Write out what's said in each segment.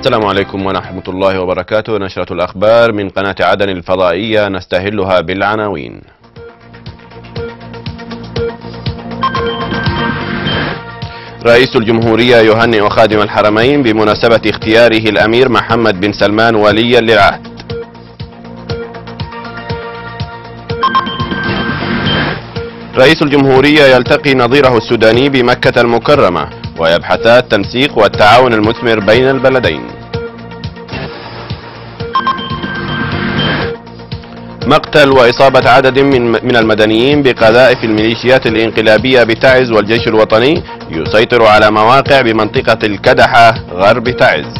السلام عليكم ورحمة الله وبركاته نشرة الأخبار من قناة عدن الفضائية نستهلها بالعناوين رئيس الجمهورية يهنئ خادم الحرمين بمناسبة اختياره الأمير محمد بن سلمان وليا للعهد رئيس الجمهورية يلتقي نظيره السوداني بمكة المكرمة ويبحثا التنسيق والتعاون المثمر بين البلدين مقتل وإصابة عدد من, المدنيين بقذائف الميليشيات الإنقلابية بتعز والجيش الوطني يسيطر على مواقع بمنطقة الكدحة غرب تعز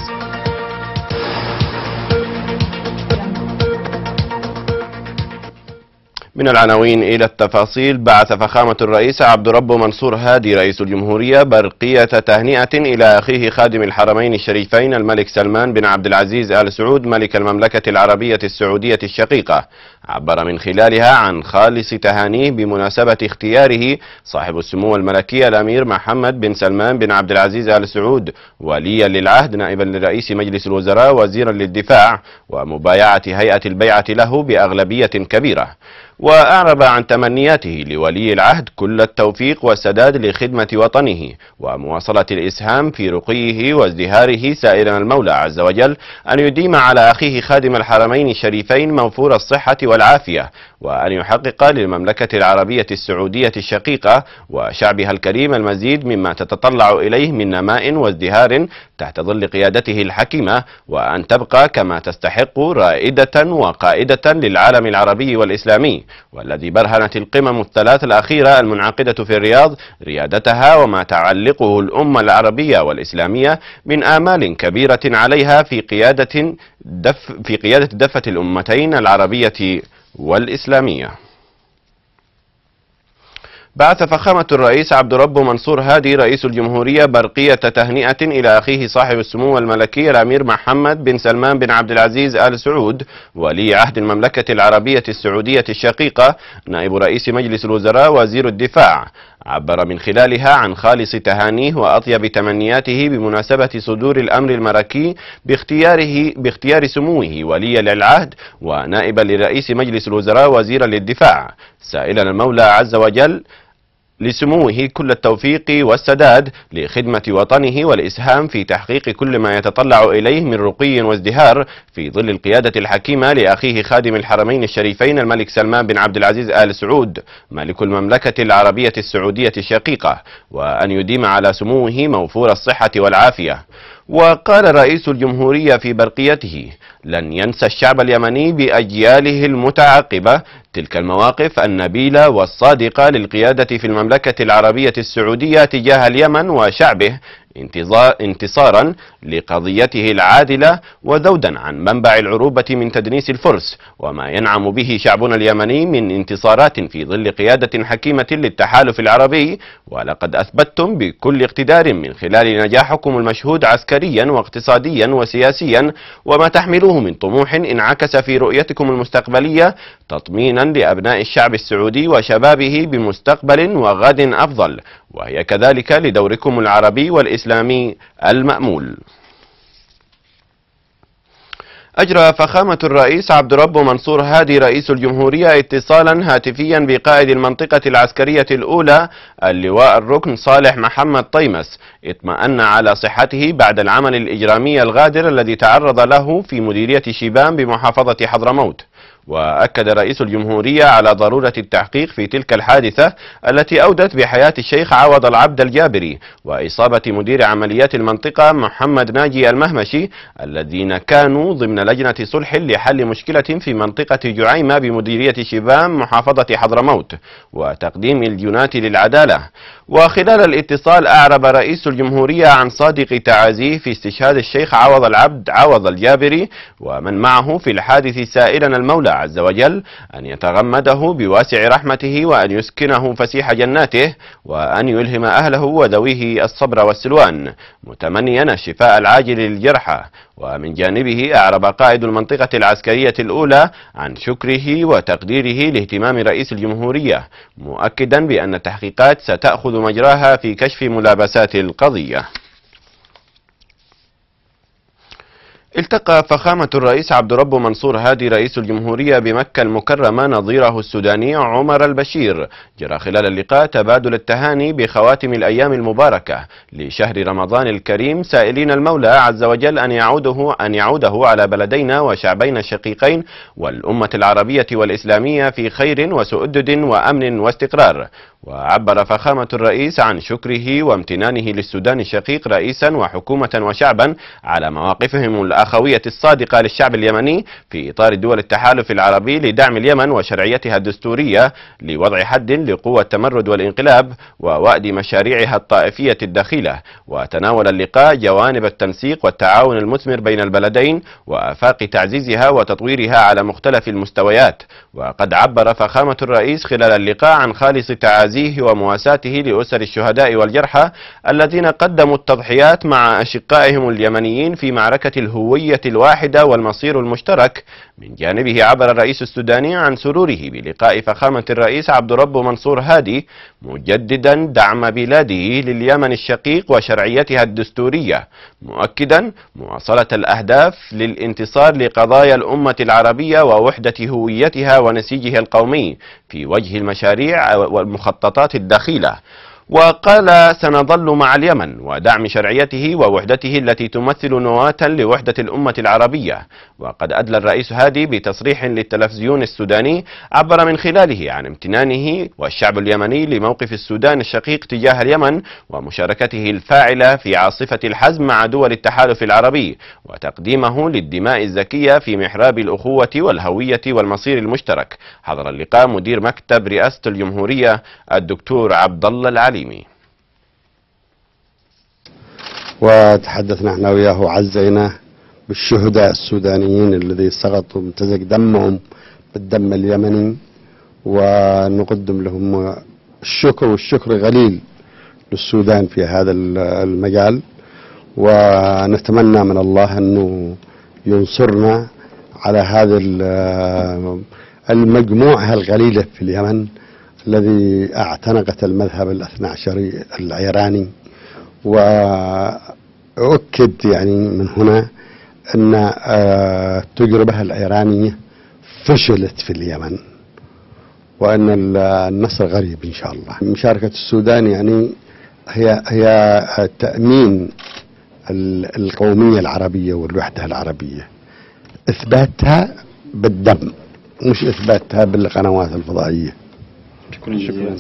من العناوين إلى التفاصيل بعث فخامة الرئيس عبد رب منصور هادي رئيس الجمهورية برقية تهنئة إلى أخيه خادم الحرمين الشريفين الملك سلمان بن عبد العزيز آل سعود ملك المملكة العربية السعودية الشقيقة عبر من خلالها عن خالص تهانيه بمناسبة اختياره صاحب السمو الملكي الأمير محمد بن سلمان بن عبد العزيز آل سعود وليا للعهد نائبا لرئيس مجلس الوزراء وزيرا للدفاع ومبايعة هيئة البيعة له بأغلبية كبيرة وأعرب عن تمنياته لولي العهد كل التوفيق والسداد لخدمة وطنه ومواصلة الإسهام في رقيه وازدهاره سائرا المولى عز وجل أن يديم على أخيه خادم الحرمين الشريفين منفور الصحة والعافية وأن يحقق للمملكة العربية السعودية الشقيقة وشعبها الكريم المزيد مما تتطلع إليه من نماء وازدهار تحت ظل قيادته الحكيمة وأن تبقى كما تستحق رائدة وقائدة للعالم العربي والإسلامي والذي برهنت القمم الثلاث الأخيرة المنعقدة في الرياض ريادتها وما تعلقه الأمة العربية والإسلامية من آمال كبيرة عليها في قيادة دف في قيادة دفة الأمتين العربية والإسلامية بعث فخامة الرئيس عبد رب منصور هادي رئيس الجمهورية برقية تهنئة إلى أخيه صاحب السمو الملكي الأمير محمد بن سلمان بن عبد العزيز آل سعود ولي عهد المملكة العربية السعودية الشقيقة نائب رئيس مجلس الوزراء وزير الدفاع عبر من خلالها عن خالص تهانيه وأطيب تمنياته بمناسبة صدور الأمر المركي باختياره باختيار سموه وليا للعهد ونائبا لرئيس مجلس الوزراء وزيرا للدفاع سائلا المولى عز وجل لسموه كل التوفيق والسداد لخدمة وطنه والإسهام في تحقيق كل ما يتطلع إليه من رقي وازدهار في ظل القيادة الحكيمة لأخيه خادم الحرمين الشريفين الملك سلمان بن عبد العزيز آل سعود ملك المملكة العربية السعودية الشقيقة وأن يديم على سموه موفور الصحة والعافية وقال رئيس الجمهورية في برقيته لن ينسى الشعب اليمني بأجياله المتعاقبة تلك المواقف النبيلة والصادقة للقيادة في المملكة العربية السعودية تجاه اليمن وشعبه انتصارا لقضيته العادلة وذودا عن منبع العروبة من تدنيس الفرس وما ينعم به شعبنا اليمني من انتصارات في ظل قيادة حكيمة للتحالف العربي ولقد أثبتتم بكل اقتدار من خلال نجاحكم المشهود عسكريا واقتصاديا وسياسيا وما تحملوه من طموح انعكس في رؤيتكم المستقبلية تطمينا لأبناء الشعب السعودي وشبابه بمستقبل وغد أفضل وهي كذلك لدوركم العربي والإسلامي الإسلامي المأمول أجرى فخامة الرئيس عبد الرب منصور هادي رئيس الجمهورية اتصالا هاتفيا بقائد المنطقة العسكرية الأولى اللواء الركن صالح محمد طيمس اطمأن على صحته بعد العمل الإجرامي الغادر الذي تعرض له في مديرية شيبان بمحافظة حضرموت وأكد رئيس الجمهورية على ضرورة التحقيق في تلك الحادثة التي أودت بحياة الشيخ عوض العبد الجابري وإصابة مدير عمليات المنطقة محمد ناجي المهمشي الذين كانوا ضمن لجنة صلح لحل مشكلة في منطقة جعيمة بمديرية شبام محافظة حضرموت وتقديم الجنات للعدالة وخلال الاتصال أعرب رئيس الجمهورية عن صادق تعازيه في استشهاد الشيخ عوض العبد عوض الجابري ومن معه في الحادث سائلا المولى عز وجل أن يتغمده بواسع رحمته وأن يسكنه فسيح جناته وأن يلهم أهله وذويه الصبر والسلوان متمنيا الشفاء العاجل للجرحى ومن جانبه أعرب قائد المنطقة العسكرية الأولى عن شكره وتقديره لاهتمام رئيس الجمهورية مؤكدا بأن التحقيقات ستأخذ مجراها في كشف ملابسات القضية التقى فخامة الرئيس عبد رب منصور هادي رئيس الجمهورية بمكة المكرمة نظيره السوداني عمر البشير جرى خلال اللقاء تبادل التهاني بخواتم الأيام المباركة لشهر رمضان الكريم سائلين المولى عز وجل أن يعوده, أن يعوده على بلدينا وشعبينا الشقيقين والأمة العربية والإسلامية في خير وسؤدد وأمن واستقرار وعبر فخامة الرئيس عن شكره وامتنانه للسودان الشقيق رئيسا وحكومة وشعبا على مواقفهم الأخوية الصادقة للشعب اليمني في إطار دول التحالف العربي لدعم اليمن وشرعيتها الدستورية لوضع حد لقوى التمرد والانقلاب ووأد مشاريعها الطائفية الدخيلة وتناول اللقاء جوانب التنسيق والتعاون المثمر بين البلدين وآفاق تعزيزها وتطويرها على مختلف المستويات وقد عبر فخامة الرئيس خلال اللقاء عن خالص تعازيه تعزيه ومواساته لأسر الشهداء والجرحى الذين قدموا التضحيات مع أشقائهم اليمنيين في معركة الهوية الواحدة والمصير المشترك من جانبه عبر الرئيس السوداني عن سروره بلقاء فخامة الرئيس عبد رب منصور هادي مجددا دعم بلاده لليمن الشقيق وشرعيتها الدستورية مؤكدا مواصلة الأهداف للانتصار لقضايا الأمة العربية ووحدة هويتها ونسيجها القومي في وجه المشاريع والمخططات الدخيلة وقال سنظل مع اليمن ودعم شرعيته ووحدته التي تمثل نواة لوحدة الأمة العربية وقد أدلى الرئيس هادي بتصريح للتلفزيون السوداني عبر من خلاله عن امتنانه والشعب اليمني لموقف السودان الشقيق تجاه اليمن ومشاركته الفاعلة في عاصفة الحزم مع دول التحالف العربي وتقديمه للدماء الزكية في محراب الأخوة والهوية والمصير المشترك حضر اللقاء مدير مكتب رئاسة الجمهورية الدكتور عبد الله العلي الكريم وتحدثنا احنا وياه وعزينا بالشهداء السودانيين الذي سقطوا امتزج دمهم بالدم اليمني ونقدم لهم الشكر والشكر غليل للسودان في هذا المجال ونتمنى من الله أنه ينصرنا على هذا المجموعة الغليلة في اليمن الذي اعتنقت المذهب الاثنى عشري العيراني وأؤكد يعني من هنا أن آه، التجربة العيرانية فشلت في اليمن وأن النصر غريب إن شاء الله مشاركة السودان يعني هي هي آه، تأمين القومية العربية والوحدة العربية إثباتها بالدم مش إثباتها بالقنوات الفضائية شكرا شكرا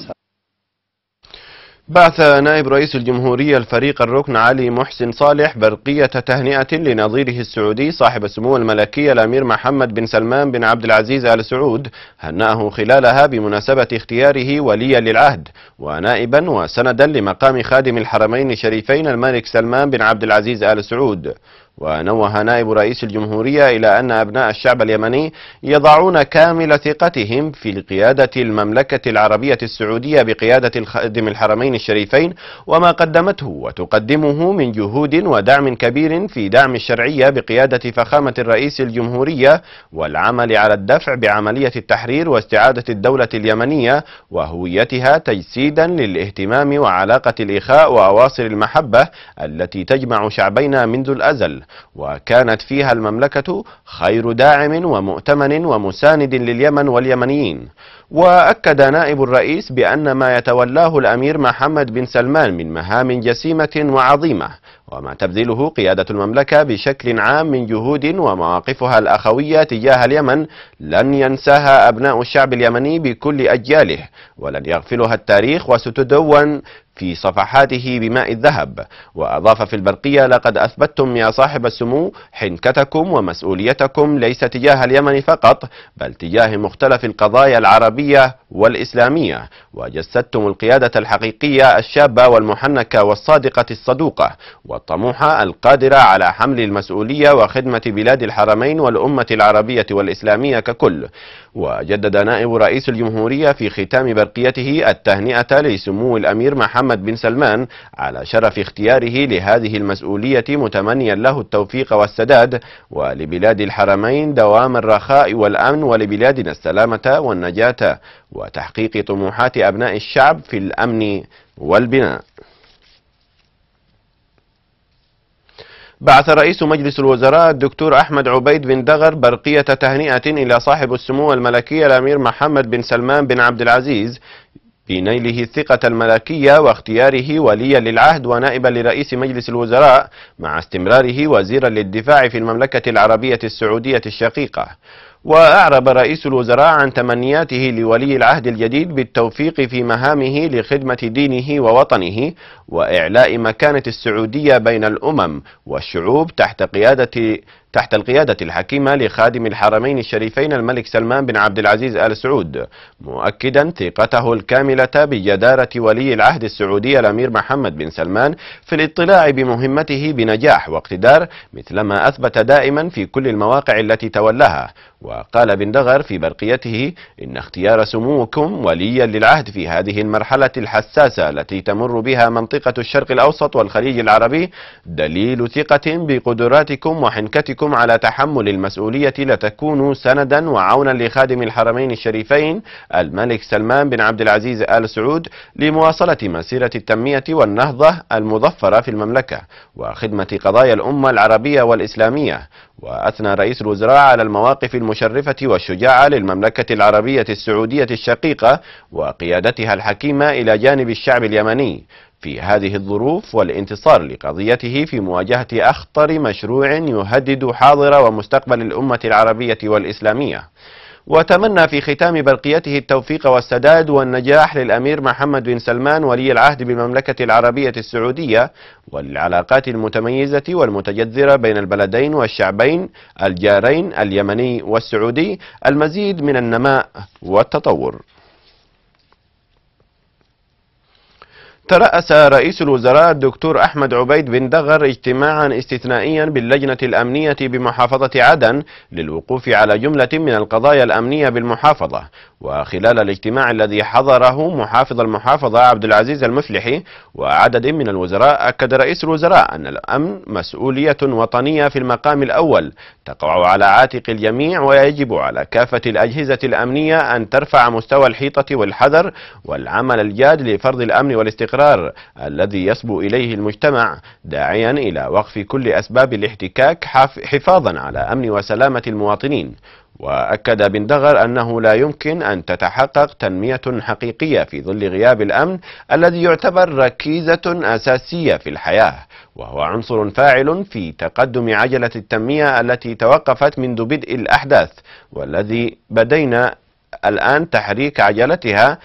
بعث نائب رئيس الجمهورية الفريق الركن علي محسن صالح برقية تهنئة لنظيره السعودي صاحب السمو الملكي الأمير محمد بن سلمان بن عبد العزيز آل سعود هنأه خلالها بمناسبة اختياره وليا للعهد ونائبا وسندا لمقام خادم الحرمين الشريفين الملك سلمان بن عبد العزيز آل سعود ونوه نائب رئيس الجمهورية إلى أن أبناء الشعب اليمني يضعون كامل ثقتهم في قيادة المملكة العربية السعودية بقيادة الخادم الحرمين الشريفين وما قدمته وتقدمه من جهود ودعم كبير في دعم الشرعية بقيادة فخامة الرئيس الجمهورية والعمل على الدفع بعملية التحرير واستعادة الدولة اليمنية وهويتها تجسيدا للاهتمام وعلاقة الإخاء وأواصر المحبة التي تجمع شعبينا منذ الأزل وكانت فيها المملكة خير داعم ومؤتمن ومساند لليمن واليمنيين وأكد نائب الرئيس بأن ما يتولاه الأمير محمد بن سلمان من مهام جسيمة وعظيمة وما تبذله قيادة المملكة بشكل عام من جهود ومواقفها الأخوية تجاه اليمن لن ينساها أبناء الشعب اليمني بكل أجياله ولن يغفلها التاريخ وستدون في صفحاته بماء الذهب وأضاف في البرقية لقد أثبتتم يا صاحب السمو حنكتكم ومسؤوليتكم ليس تجاه اليمن فقط بل تجاه مختلف القضايا العربية العربية والإسلامية وجسدتم القيادة الحقيقية الشابة والمحنكة والصادقة الصدوقة والطموحة القادرة على حمل المسؤولية وخدمة بلاد الحرمين والأمة العربية والإسلامية ككل وجدد نائب رئيس الجمهورية في ختام برقيته التهنئة لسمو الأمير محمد بن سلمان على شرف اختياره لهذه المسؤولية متمنيا له التوفيق والسداد ولبلاد الحرمين دوام الرخاء والأمن ولبلادنا السلامة والنجاة وتحقيق طموحات أبناء الشعب في الأمن والبناء بعث رئيس مجلس الوزراء الدكتور أحمد عبيد بن دغر برقية تهنئة إلى صاحب السمو الملكي الأمير محمد بن سلمان بن عبد العزيز بنيله الثقة الملكية واختياره وليا للعهد ونائبا لرئيس مجلس الوزراء مع استمراره وزيرا للدفاع في المملكة العربية السعودية الشقيقة وأعرب رئيس الوزراء عن تمنياته لولي العهد الجديد بالتوفيق في مهامه لخدمة دينه ووطنه وإعلاء مكانة السعودية بين الأمم والشعوب تحت قيادة تحت القيادة الحكيمة لخادم الحرمين الشريفين الملك سلمان بن عبد العزيز آل سعود مؤكدا ثقته الكاملة بجدارة ولي العهد السعودي الأمير محمد بن سلمان في الاطلاع بمهمته بنجاح واقتدار مثلما أثبت دائما في كل المواقع التي تولاها وقال بن دغر في برقيته إن اختيار سموكم وليا للعهد في هذه المرحلة الحساسة التي تمر بها منطقة الشرق الأوسط والخليج العربي دليل ثقة بقدراتكم وحنكتكم وإياكم على تحمل المسؤولية لتكونوا سندا وعونا لخادم الحرمين الشريفين الملك سلمان بن عبد العزيز آل سعود لمواصلة مسيرة التنمية والنهضة المظفرة في المملكة وخدمة قضايا الأمة العربية والإسلامية وأثنى رئيس الوزراء على المواقف المشرفة والشجاعة للمملكة العربية السعودية الشقيقة وقيادتها الحكيمة إلى جانب الشعب اليمني في هذه الظروف والانتصار لقضيته في مواجهة أخطر مشروع يهدد حاضر ومستقبل الأمة العربية والإسلامية وتمنى في ختام برقيته التوفيق والسداد والنجاح للأمير محمد بن سلمان ولي العهد بالمملكة العربية السعودية والعلاقات المتميزة والمتجذرة بين البلدين والشعبين الجارين اليمني والسعودي المزيد من النماء والتطور ترأس رئيس الوزراء الدكتور أحمد عبيد بن دغر اجتماعا استثنائيا باللجنة الأمنية بمحافظة عدن للوقوف على جملة من القضايا الأمنية بالمحافظة وخلال الاجتماع الذي حضره محافظ المحافظة عبد العزيز المفلحي وعدد من الوزراء أكد رئيس الوزراء أن الأمن مسؤولية وطنية في المقام الأول تقع على عاتق الجميع ويجب على كافة الأجهزة الأمنية أن ترفع مستوى الحيطة والحذر والعمل الجاد لفرض الأمن والاستقرار الاستقرار الذي يصبو إليه المجتمع داعيا إلى وقف كل أسباب الاحتكاك حفاظا على أمن وسلامة المواطنين وأكد بن دغر أنه لا يمكن أن تتحقق تنمية حقيقية في ظل غياب الأمن الذي يعتبر ركيزة أساسية في الحياة وهو عنصر فاعل في تقدم عجلة التنمية التي توقفت منذ بدء الأحداث والذي بدينا الآن تحريك عجلتها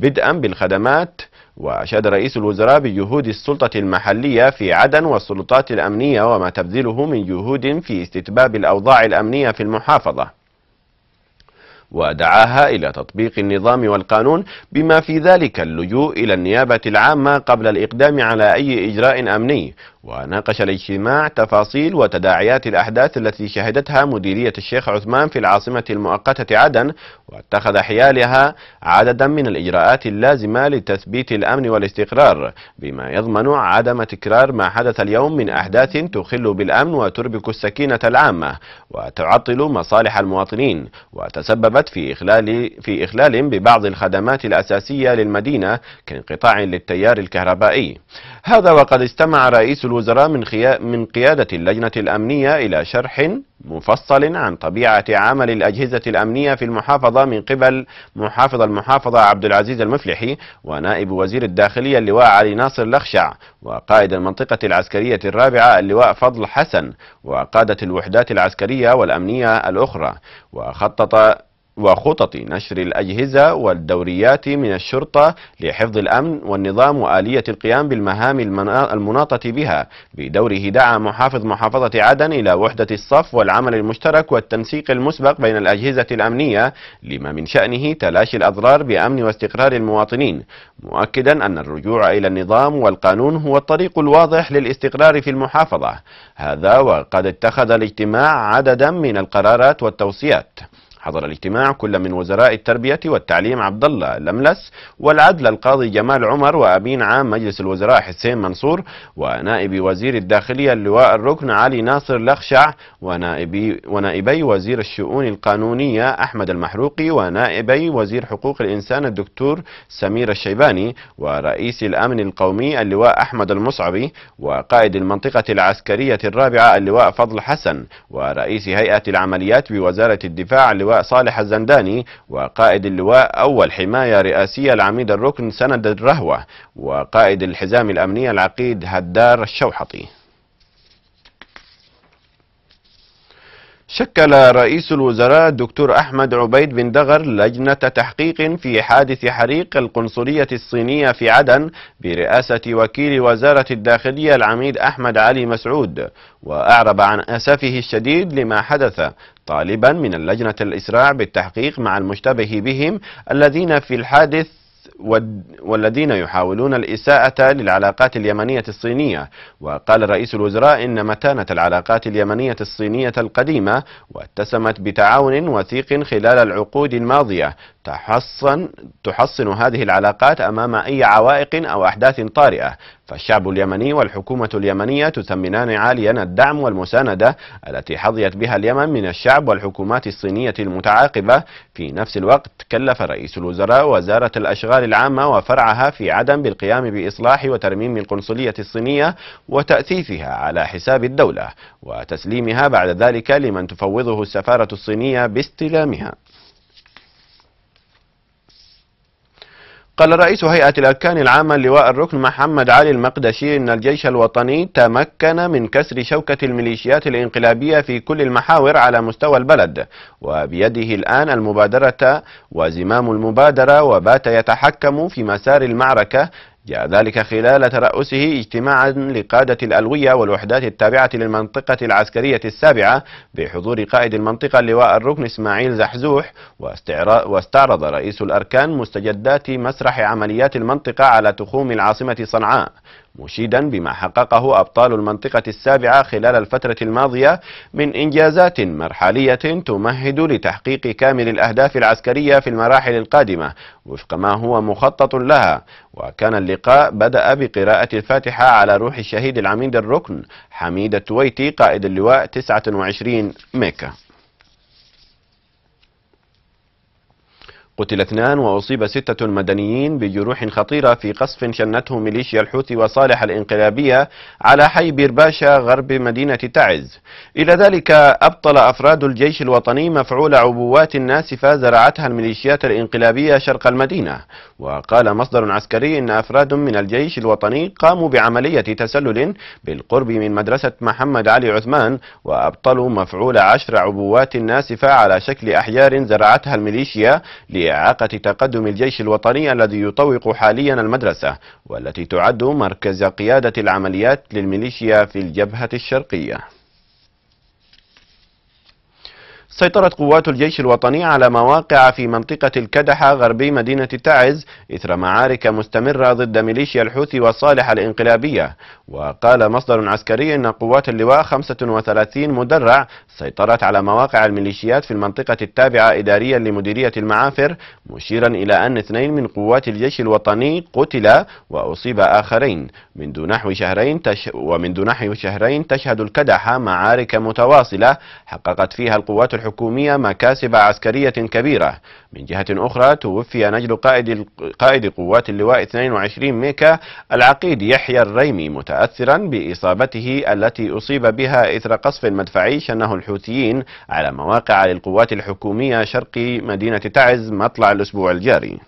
بدءا بالخدمات وأشاد رئيس الوزراء بجهود السلطة المحلية في عدن والسلطات الأمنية وما تبذله من جهود في استتباب الأوضاع الأمنية في المحافظة ودعاها إلى تطبيق النظام والقانون بما في ذلك اللجوء إلى النيابة العامة قبل الإقدام على أي إجراء أمني وناقش الاجتماع تفاصيل وتداعيات الأحداث التي شهدتها مديرية الشيخ عثمان في العاصمة المؤقتة عدن واتخذ حيالها عددا من الإجراءات اللازمة لتثبيت الأمن والاستقرار بما يضمن عدم تكرار ما حدث اليوم من أحداث تخل بالأمن وتربك السكينة العامة وتعطل مصالح المواطنين وتسببت في إخلال, في إخلال ببعض الخدمات الأساسية للمدينة كانقطاع للتيار الكهربائي هذا وقد استمع رئيس الوزراء من, من قيادة اللجنة الأمنية إلى شرح مفصل عن طبيعة عمل الأجهزة الأمنية في المحافظة من قبل محافظ المحافظة عبد العزيز المفلحي ونائب وزير الداخلية اللواء علي ناصر لخشع وقائد المنطقة العسكرية الرابعة اللواء فضل حسن وقادة الوحدات العسكرية والأمنية الأخرى وخطط وخطط نشر الأجهزة والدوريات من الشرطة لحفظ الأمن والنظام وآلية القيام بالمهام المناطة بها بدوره دعا محافظ محافظة عدن إلى وحدة الصف والعمل المشترك والتنسيق المسبق بين الأجهزة الأمنية لما من شأنه تلاشي الأضرار بأمن واستقرار المواطنين مؤكدا أن الرجوع إلى النظام والقانون هو الطريق الواضح للاستقرار في المحافظة هذا وقد اتخذ الاجتماع عددا من القرارات والتوصيات حضر الاجتماع كل من وزراء التربية والتعليم عبد الله لملس والعدل القاضي جمال عمر وأمين عام مجلس الوزراء حسين منصور ونائب وزير الداخلية اللواء الركن علي ناصر لخشع ونائبي, ونائبي وزير الشؤون القانونية أحمد المحروقي ونائبي وزير حقوق الإنسان الدكتور سمير الشيباني ورئيس الأمن القومي اللواء أحمد المصعبي وقائد المنطقة العسكرية الرابعة اللواء فضل حسن ورئيس هيئة العمليات بوزارة الدفاع اللواء اللواء صالح الزنداني وقائد اللواء أول حماية رئاسية العميد الركن سند الرهوة وقائد الحزام الأمني العقيد هدار الشوحطي شكل رئيس الوزراء الدكتور أحمد عبيد بن دغر لجنة تحقيق في حادث حريق القنصلية الصينية في عدن برئاسة وكيل وزارة الداخلية العميد أحمد علي مسعود وأعرب عن أسفه الشديد لما حدث طالبا من اللجنة الإسراع بالتحقيق مع المشتبه بهم الذين في الحادث والذين يحاولون الإساءة للعلاقات اليمنية الصينية وقال رئيس الوزراء إن متانة العلاقات اليمنية الصينية القديمة واتسمت بتعاون وثيق خلال العقود الماضية تحصن تحصن هذه العلاقات أمام أي عوائق أو أحداث طارئة فالشعب اليمني والحكومة اليمنية تثمنان عاليا الدعم والمساندة التي حظيت بها اليمن من الشعب والحكومات الصينية المتعاقبة في نفس الوقت كلف رئيس الوزراء وزارة الأشغال العامة وفرعها في عدن بالقيام بإصلاح وترميم القنصلية الصينية وتأثيثها على حساب الدولة وتسليمها بعد ذلك لمن تفوضه السفارة الصينية باستلامها قال رئيس هيئة الأركان العامة لواء الركن محمد علي المقدشي إن الجيش الوطني تمكن من كسر شوكة الميليشيات الإنقلابية في كل المحاور على مستوى البلد وبيده الآن المبادرة وزمام المبادرة وبات يتحكم في مسار المعركة جاء ذلك خلال ترأسه اجتماعا لقادة الألوية والوحدات التابعة للمنطقة العسكرية السابعة بحضور قائد المنطقة اللواء الركن إسماعيل زحزوح واستعرض رئيس الأركان مستجدات مسرح عمليات المنطقة على تخوم العاصمة صنعاء مشيدا بما حققه أبطال المنطقة السابعة خلال الفترة الماضية من إنجازات مرحلية تمهد لتحقيق كامل الأهداف العسكرية في المراحل القادمة وفق ما هو مخطط لها وكان اللقاء بدأ بقراءة الفاتحة على روح الشهيد العميد الركن حميد التويتي قائد اللواء 29 ميكا قتل اثنان وأصيب ستة مدنيين بجروح خطيرة في قصف شنته ميليشيا الحوثي وصالح الإنقلابية على حي بيرباشا غرب مدينة تعز إلى ذلك أبطل أفراد الجيش الوطني مفعول عبوات ناسفة زرعتها الميليشيات الإنقلابية شرق المدينة وقال مصدر عسكري إن أفراد من الجيش الوطني قاموا بعملية تسلل بالقرب من مدرسة محمد علي عثمان وأبطلوا مفعول عشر عبوات ناسفة على شكل أحيار زرعتها الميليشيا لي لإعاقة تقدم الجيش الوطني الذي يطوق حاليا المدرسة والتي تعد مركز قيادة العمليات للميليشيا في الجبهة الشرقية سيطرت قوات الجيش الوطني على مواقع في منطقة الكدحة غربي مدينة تعز إثر معارك مستمرة ضد ميليشيا الحوثي وصالح الإنقلابية وقال مصدر عسكري أن قوات اللواء 35 مدرع سيطرت على مواقع الميليشيات في المنطقة التابعة إداريا لمديرية المعافر مشيرا إلى أن اثنين من قوات الجيش الوطني قتل وأصيب آخرين منذ نحو شهرين تش... ومنذ نحو شهرين تشهد الكدحة معارك متواصلة حققت فيها القوات الحكومية مكاسب عسكرية كبيرة من جهة أخرى توفي نجل قائد, قائد قوات اللواء 22 ميكا العقيد يحيى الريمي متأثرا بإصابته التي أصيب بها إثر قصف مدفعي شنه الحوثيين على مواقع للقوات الحكومية شرق مدينة تعز مطلع الأسبوع الجاري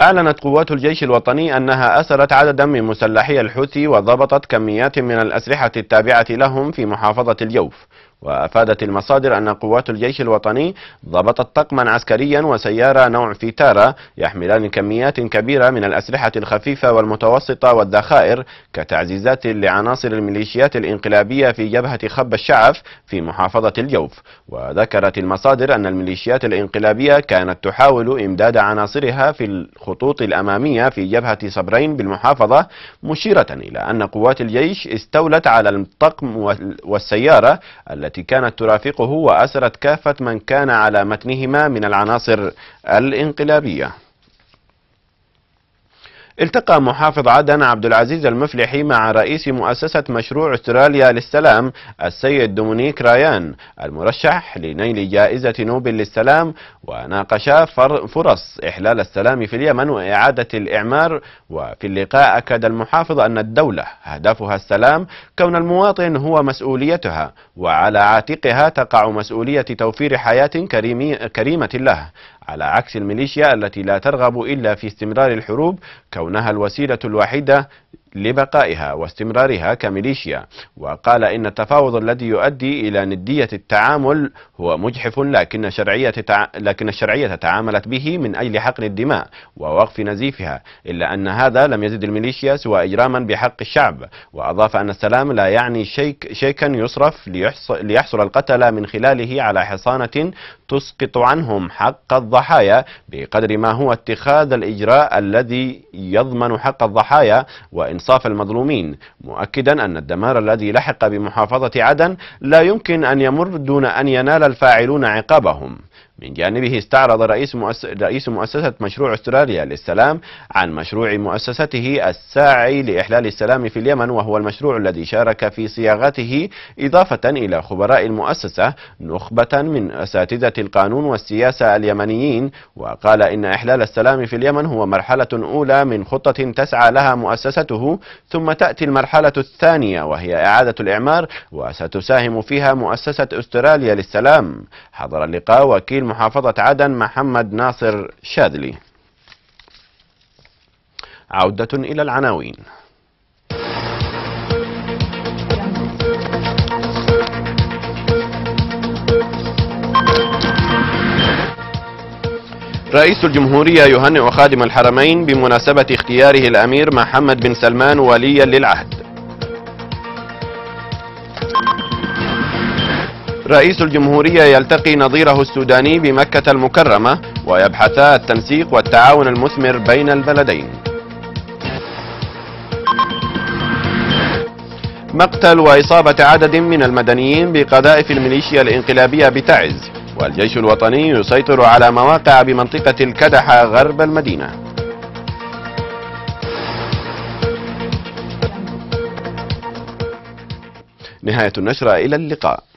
أعلنت قوات الجيش الوطني أنها أسرت عددا من مسلحي الحوثي وضبطت كميات من الأسلحة التابعة لهم في محافظة الجوف وأفادت المصادر أن قوات الجيش الوطني ضبطت طقما عسكريا وسيارة نوع فيتارا يحملان كميات كبيرة من الأسلحة الخفيفة والمتوسطة والذخائر كتعزيزات لعناصر الميليشيات الانقلابية في جبهة خب الشعف في محافظة الجوف وذكرت المصادر أن الميليشيات الانقلابية كانت تحاول إمداد عناصرها في الخطوط الأمامية في جبهة صبرين بالمحافظة مشيرة إلى أن قوات الجيش استولت على الطقم والسيارة التي التي كانت ترافقه وأسرت كافة من كان على متنهما من العناصر الانقلابية التقى محافظ عدن عبد العزيز المفلحي مع رئيس مؤسسة مشروع استراليا للسلام السيد دومونيك رايان المرشح لنيل جائزة نوبل للسلام وناقشا فرص إحلال السلام في اليمن وإعادة الإعمار وفي اللقاء أكد المحافظ أن الدولة هدفها السلام كون المواطن هو مسؤوليتها وعلى عاتقها تقع مسؤولية توفير حياة كريمة له على عكس الميليشيا التي لا ترغب إلا في استمرار الحروب كونها الوسيلة الوحيدة لبقائها واستمرارها كميليشيا وقال إن التفاوض الذي يؤدي إلى ندية التعامل هو مجحف لكن شرعية تع... لكن الشرعية تعاملت به من أجل حقن الدماء ووقف نزيفها إلا أن هذا لم يزد الميليشيا سوى إجراما بحق الشعب وأضاف أن السلام لا يعني شيك... شيكا يصرف ليحص... ليحصل القتلى من خلاله على حصانة تسقط عنهم حق الضحايا بقدر ما هو اتخاذ الإجراء الذي يضمن حق الضحايا وإن إنصاف المظلومين مؤكدا أن الدمار الذي لحق بمحافظة عدن لا يمكن أن يمر دون أن ينال الفاعلون عقابهم من جانبه استعرض رئيس, مؤس... رئيس مؤسسة مشروع استراليا للسلام عن مشروع مؤسسته الساعي لإحلال السلام في اليمن وهو المشروع الذي شارك في صياغته إضافة إلى خبراء المؤسسة نخبة من أساتذة القانون والسياسة اليمنيين وقال إن إحلال السلام في اليمن هو مرحلة أولى من خطة تسعى لها مؤسسته ثم تأتي المرحلة الثانية وهي إعادة الإعمار وستساهم فيها مؤسسة استراليا للسلام حضر اللقاء وكيل محافظة عدن محمد ناصر شاذلي عودة إلى العناوين رئيس الجمهورية يهنئ خادم الحرمين بمناسبة اختياره الأمير محمد بن سلمان وليا للعهد رئيس الجمهورية يلتقي نظيره السوداني بمكة المكرمة ويبحثا التنسيق والتعاون المثمر بين البلدين مقتل وإصابة عدد من المدنيين بقذائف الميليشيا الانقلابية بتعز والجيش الوطني يسيطر على مواقع بمنطقة الكدحة غرب المدينة نهاية النشرة إلى اللقاء